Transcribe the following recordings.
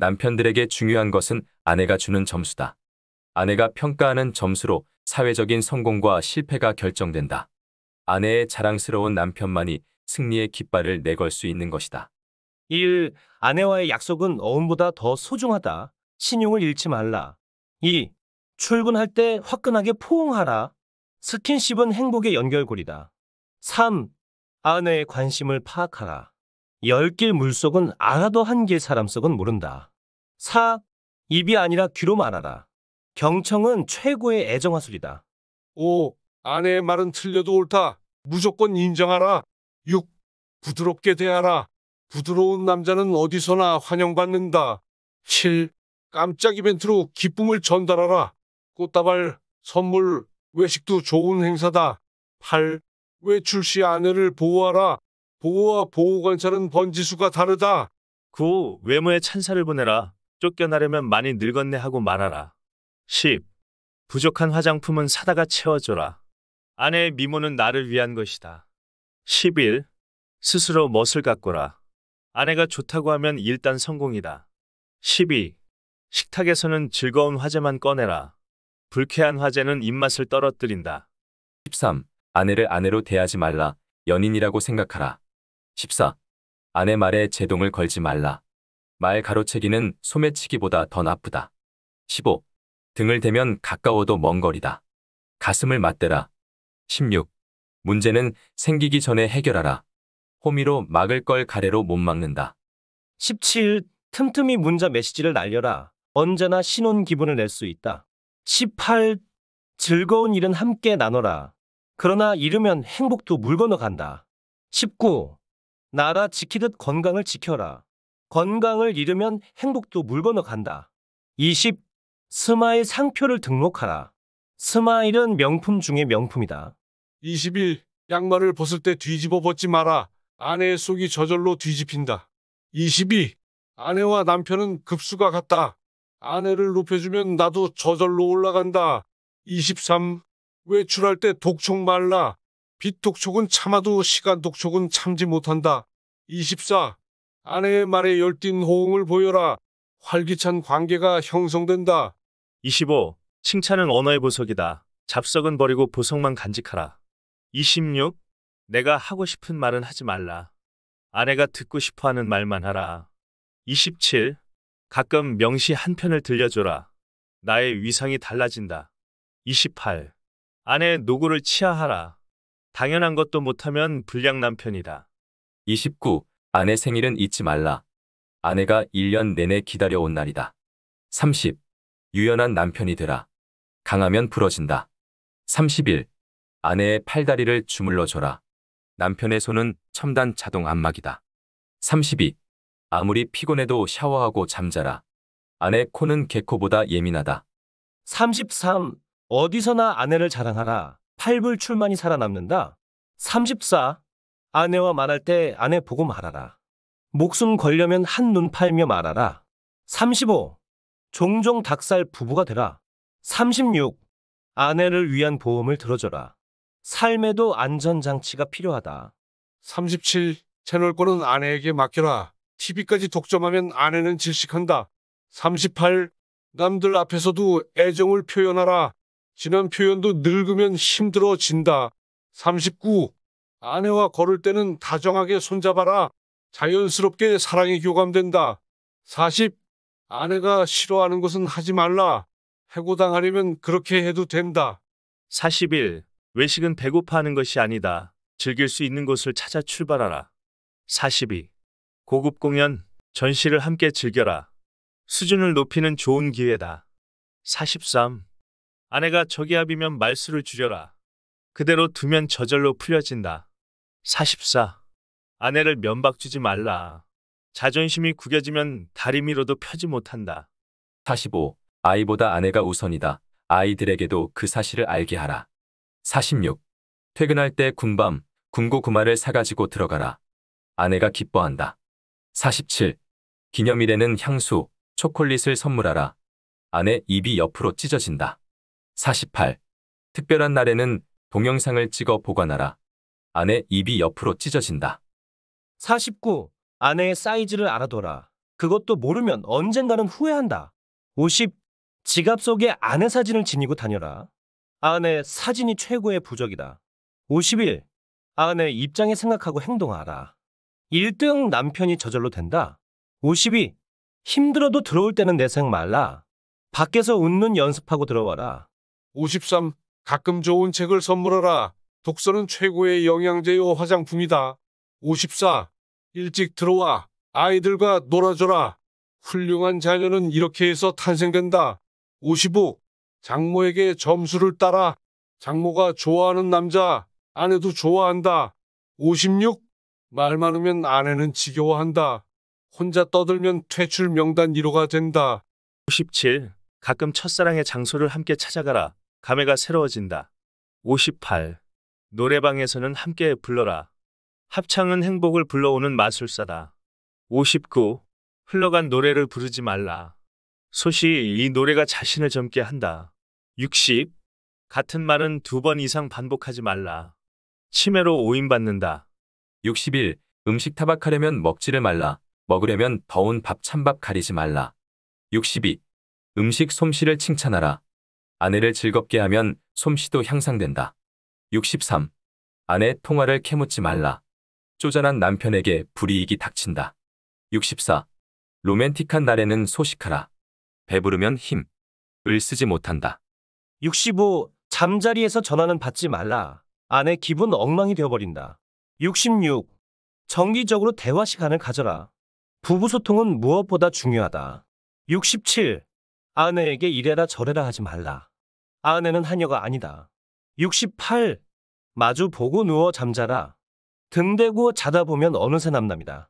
남편들에게 중요한 것은 아내가 주는 점수다. 아내가 평가하는 점수로 사회적인 성공과 실패가 결정된다. 아내의 자랑스러운 남편만이 승리의 깃발을 내걸 수 있는 것이다. 1. 아내와의 약속은 어음보다 더 소중하다. 신용을 잃지 말라. 2. 출근할 때 화끈하게 포옹하라. 스킨십은 행복의 연결고리다. 3. 아내의 관심을 파악하라. 열길 물속은 알아도 한길 사람 속은 모른다. 4. 입이 아니라 귀로 말하라. 경청은 최고의 애정화술이다. 5. 아내의 말은 틀려도 옳다. 무조건 인정하라. 6. 부드럽게 대하라. 부드러운 남자는 어디서나 환영받는다. 7. 깜짝 이벤트로 기쁨을 전달하라. 꽃다발, 선물, 외식도 좋은 행사다. 8. 외출 시 아내를 보호하라. 보호와 보호 관찰은 번지수가 다르다. 9. 외모에 찬사를 보내라. 쫓겨나려면 많이 늙었네 하고 말아라. 10. 부족한 화장품은 사다가 채워줘라. 아내의 미모는 나를 위한 것이다. 11. 스스로 멋을 갖고라 아내가 좋다고 하면 일단 성공이다. 12. 식탁에서는 즐거운 화제만 꺼내라. 불쾌한 화제는 입맛을 떨어뜨린다. 13. 아내를 아내로 대하지 말라. 연인이라고 생각하라. 14. 아내 말에 제동을 걸지 말라. 말 가로채기는 소매치기보다 더 나쁘다. 15. 등을 대면 가까워도 먼 거리다. 가슴을 맞대라. 16. 문제는 생기기 전에 해결하라. 호미로 막을 걸 가래로 못 막는다. 17. 틈틈이 문자 메시지를 날려라. 언제나 신혼 기분을 낼 수 있다. 18. 즐거운 일은 함께 나눠라. 그러나 잃으면 행복도 물 건너간다. 19. 나라 지키듯 건강을 지켜라. 건강을 잃으면 행복도 물 건너간다. 20. 스마일 상표를 등록하라. 스마일은 명품 중의 명품이다. 21. 양말을 벗을 때 뒤집어 벗지 마라. 아내의 속이 저절로 뒤집힌다. 22. 아내와 남편은 급수가 같다. 아내를 높여주면 나도 저절로 올라간다. 23. 외출할 때 독촉 말라. 빛 독촉은 참아도 시간 독촉은 참지 못한다. 24. 아내의 말에 열띤 호응을 보여라. 활기찬 관계가 형성된다. 25. 칭찬은 언어의 보석이다. 잡석은 버리고 보석만 간직하라. 26. 내가 하고 싶은 말은 하지 말라. 아내가 듣고 싶어 하는 말만 하라. 27. 가끔 명시 한 편을 들려줘라. 나의 위상이 달라진다. 28. 아내의 노고를 치하하라. 당연한 것도 못하면 불량 남편이다. 29. 아내 생일은 잊지 말라. 아내가 1년 내내 기다려온 날이다. 30. 유연한 남편이 되라. 강하면 부러진다. 31. 아내의 팔다리를 주물러줘라. 남편의 손은 첨단 자동 안막이다 32. 아무리 피곤해도 샤워하고 잠자라. 아내 코는 개코보다 예민하다. 33. 어디서나 아내를 자랑하라. 팔불출만이 살아남는다. 34. 아내와 말할 때 아내 보고 말하라. 목숨 걸려면 한눈 팔며 말하라. 35. 종종 닭살 부부가 되라. 36. 아내를 위한 보험을 들어줘라. 삶에도 안전장치가 필요하다. 37. 채널권은 아내에게 맡겨라. TV까지 독점하면 아내는 질식한다. 38. 남들 앞에서도 애정을 표현하라. 지난 표현도 늙으면 힘들어진다. 39. 아내와 걸을 때는 다정하게 손잡아라. 자연스럽게 사랑이 교감된다. 40. 아내가 싫어하는 것은 하지 말라. 해고당하려면 그렇게 해도 된다. 41. 외식은 배고파하는 것이 아니다. 즐길 수 있는 곳을 찾아 출발하라. 42. 고급 공연, 전시를 함께 즐겨라. 수준을 높이는 좋은 기회다. 43. 아내가 저기압이면 말수를 줄여라. 그대로 두면 저절로 풀려진다. 44. 아내를 면박주지 말라. 자존심이 구겨지면 다리미로도 펴지 못한다. 45. 아이보다 아내가 우선이다. 아이들에게도 그 사실을 알게 하라. 46. 퇴근할 때 군밤, 군고 구마를 사가지고 들어가라. 아내가 기뻐한다. 47. 기념일에는 향수, 초콜릿을 선물하라. 아내 입이 옆으로 찢어진다. 48. 특별한 날에는 동영상을 찍어 보관하라. 아내 입이 옆으로 찢어진다. 49. 아내의 사이즈를 알아둬라. 그것도 모르면 언젠가는 후회한다. 50. 지갑 속에 아내 사진을 지니고 다녀라. 아내 사진이 최고의 부적이다. 51. 아내 입장에 생각하고 행동하라. 1등 남편이 저절로 된다. 52. 힘들어도 들어올 때는 내생 말라. 밖에서 웃는 연습하고 들어와라. 53. 가끔 좋은 책을 선물하라. 독서는 최고의 영양제요 화장품이다. 54. 일찍 들어와. 아이들과 놀아줘라. 훌륭한 자녀는 이렇게 해서 탄생된다. 55. 장모에게 점수를 따라. 장모가 좋아하는 남자, 아내도 좋아한다. 56. 말 많으면 아내는 지겨워한다. 혼자 떠들면 퇴출 명단 1호가 된다. 57. 가끔 첫사랑의 장소를 함께 찾아가라. 감회가 새로워진다. 58. 노래방에서는 함께 불러라. 합창은 행복을 불러오는 마술사다. 59. 흘러간 노래를 부르지 말라. 소시 이 노래가 자신을 젊게 한다. 60. 같은 말은 두 번 이상 반복하지 말라. 치매로 오인받는다. 61. 음식 타박하려면 먹지를 말라. 먹으려면 더운 밥 찬밥 가리지 말라. 62. 음식 솜씨를 칭찬하라. 아내를 즐겁게 하면 솜씨도 향상된다. 63. 아내 통화를 캐묻지 말라. 쪼잔한 남편에게 불이익이 닥친다. 64. 로맨틱한 날에는 소식하라. 배부르면 힘을 쓰지 못한다. 65. 잠자리에서 전화는 받지 말라. 아내 기분 엉망이 되어버린다. 66. 정기적으로 대화 시간을 가져라. 부부 소통은 무엇보다 중요하다. 67. 아내에게 이래라 저래라 하지 말라. 아내는 한녀가 아니다. 68. 마주 보고 누워 잠자라. 등대고 자다 보면 어느새 남납니다.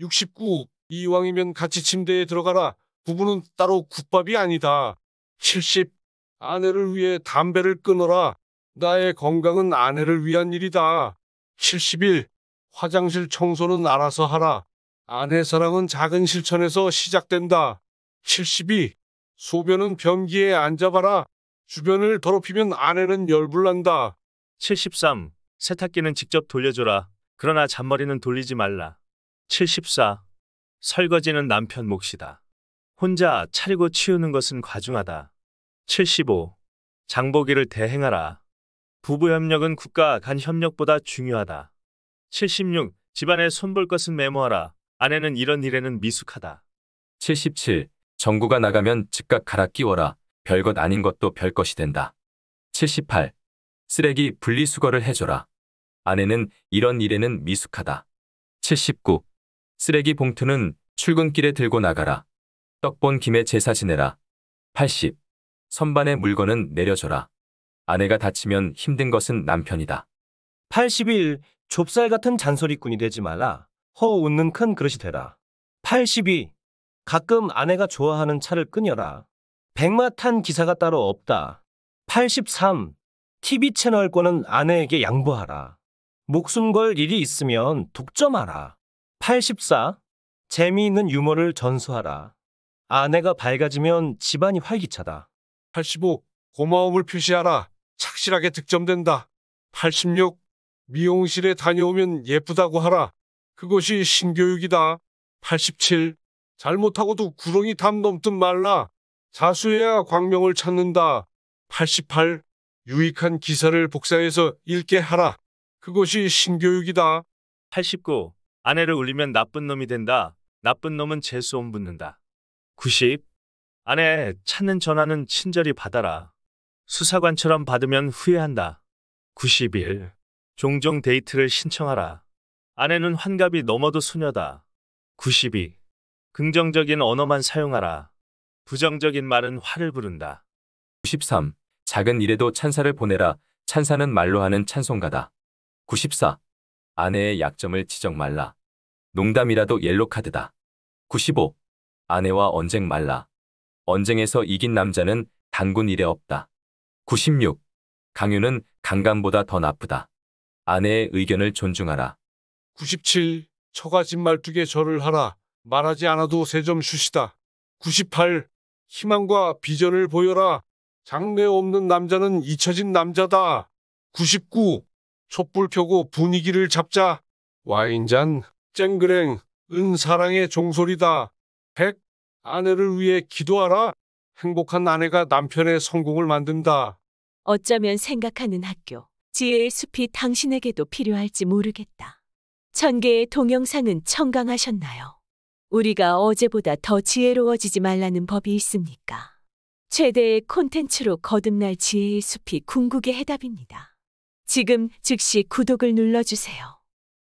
69. 이왕이면 같이 침대에 들어가라. 부부는 따로 국밥이 아니다. 70. 아내를 위해 담배를 끊어라. 나의 건강은 아내를 위한 일이다. 71. 화장실 청소는 알아서 하라. 아내 사랑은 작은 실천에서 시작된다. 72. 소변은 변기에 앉아봐라. 주변을 더럽히면 아내는 열불난다. 73. 세탁기는 직접 돌려줘라. 그러나 잔머리는 돌리지 말라. 74. 설거지는 남편 몫이다. 혼자 차리고 치우는 것은 과중하다. 75. 장보기를 대행하라. 부부 협력은 국가 간 협력보다 중요하다. 76. 집안에 손볼 것은 메모하라. 아내는 이런 일에는 미숙하다. 77. 정구가 나가면 즉각 갈아 끼워라. 별것 아닌 것도 별것이 된다. 78. 쓰레기 분리수거를 해줘라. 아내는 이런 일에는 미숙하다. 79. 쓰레기 봉투는 출근길에 들고 나가라. 떡본 김에 제사 지내라. 80. 선반에 물건은 내려줘라. 아내가 다치면 힘든 것은 남편이다. 81. 좁쌀 같은 잔소리꾼이 되지 마라 허우 웃는 큰 그릇이 되라. 82. 가끔 아내가 좋아하는 차를 끊여라. 백마 탄 기사가 따로 없다. 83. TV 채널권은 아내에게 양보하라. 목숨 걸 일이 있으면 독점하라. 84. 재미있는 유머를 전수하라. 아내가 밝아지면 집안이 활기차다. 85. 고마움을 표시하라. 착실하게 득점된다. 86. 미용실에 다녀오면 예쁘다고 하라. 그것이 신교육이다. 87. 잘못하고도 구렁이 담 넘든 말라. 자수해야 광명을 찾는다. 88 유익한 기사를 복사해서 읽게 하라. 그것이 신교육이다. 89 아내를 울리면 나쁜 놈이 된다. 나쁜 놈은 재수험 붙는다. 90 아내 찾는 전화는 친절히 받아라. 수사관처럼 받으면 후회한다. 91 종종 데이트를 신청하라. 아내는 환갑이 넘어도 소녀다. 92 긍정적인 언어만 사용하라. 부정적인 말은 화를 부른다. 93. 작은 일에도 찬사를 보내라. 찬사는 말로 하는 찬송가다. 94. 아내의 약점을 지적 말라. 농담이라도 옐로카드다. 95. 아내와 언쟁 말라. 언쟁에서 이긴 남자는 단군 일에 없다. 96. 강요는 강간보다 더 나쁘다. 아내의 의견을 존중하라. 97. 처가집 말뚝에 절을 하라. 말하지 않아도 세점쉬시다 98. 희망과 비전을 보여라. 장래 없는 남자는 잊혀진 남자다. 99. 촛불 펴고 분위기를 잡자. 와인잔, 쨍그랭, 은사랑의 종소리다. 100. 아내를 위해 기도하라. 행복한 아내가 남편의 성공을 만든다. 어쩌면 생각하는 학교, 지혜의 숲이 당신에게도 필요할지 모르겠다. 천 개의 동영상은 청강하셨나요? 우리가 어제보다 더 지혜로워지지 말라는 법이 있습니까? 최대의 콘텐츠로 거듭날 지혜의 숲이 궁극의 해답입니다. 지금 즉시 구독을 눌러주세요.